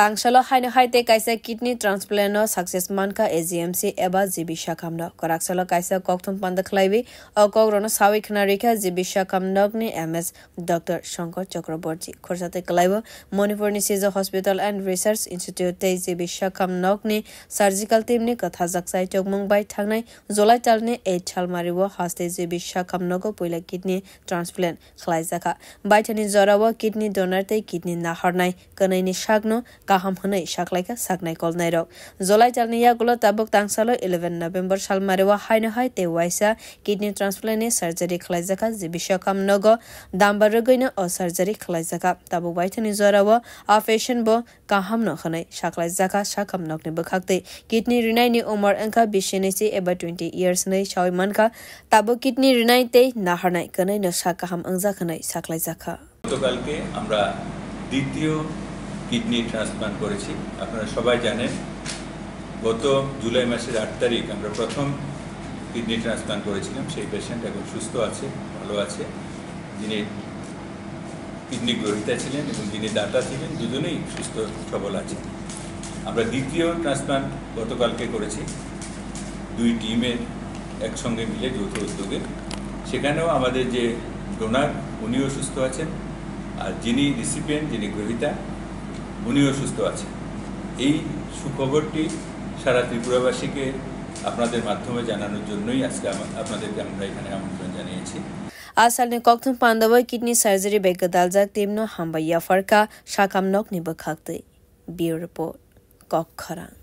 tangsalo haino haite kaisa kidney transplant no success manka AGMC eba jibi shakamno koraksalo kaisa kokthum panda khlaibi okok rono sawi khna rekha jibi shakamnog ni MS Dr Shankar Chakraborty khorsate klaibo Manipur ni Sijo Hospital and Research Institute te jibi shakamnog ni surgical team ni katha jaksai chokmung bai thangnai jolai talne e chalmaribo haste jibi shakamnog poila kidney transplant khlaijaka baithani jorabo kidney donor te kidney na hornai kanaini shagno kaham hwnei shaklaika saknai kolnairok jolai chalni yagulo tabuk tangsalo 11 নভেম্বর সালমারেওয়া হাইন হাই তে ওয়াইসা kidney ট্রান্সপ্লান্টে surgery খলাইজাকা যে বিশ্বকাম নগ দামবার গইনা অ surgery খলাইজাকা তাবুক বাইথনি জরাও আ পেশেন্ট বো কাহাম নখনাই সাকলাইজাকা সাকাম নকনি বখাকতে কিডনি রিনাইনি ওমর এংকা বিশেনেসি এবা 20 ইয়ার্স নাই শাওই মানকা তাবুক কিডনি রিনাইতে নাহারনাই কনাই ন সাকাহাম অংজাখনাই সাকলাইজাকা গতকালকে আমরা দ্বিতীয় কিডনি ট্রান্সপ্লান্ট করেছি আপনারা সবাই জানেন গত জুলাই মাসের আট তারিখ আমরা প্রথম কিডনি ট্রান্সপ্লান্ট করেছিলাম সেই পেশেন্ট এখন সুস্থ আছে ভালো আছে যিনি কিডনি গ্রহিতা ছিলেন এবং যিনি দাতা ছিলেন দুজনেই সুস্থ সবল আছে আমরা দ্বিতীয় ট্রান্সপ্লান্ট গতকালকে করেছি দুই টিমের একসঙ্গে মিলে যৌথ উদ্যোগে সেখানেও আমাদের যে ডোনার উনিও সুস্থ আছেন আর যিনি রিসিপিয়েন্ট যিনি গ্রহিতা উনিও সুস্থ আছেন এই সুখবরটি সারা ত্রিপুরাবাসীকে আপনাদের মাধ্যমে জানানোর জন্যই আজকে আপনাদেরকে আমরা এখানে আমন্ত্রণ জানিয়েছি আসালনে কক্থম পান্ডব কিডনি সার্জারি বেগ দালজাক তেমন হাম্বাইয়া ফারকা সাকাম নক নিব খাকতে বিউ রিপোর্ট কক্ষরাং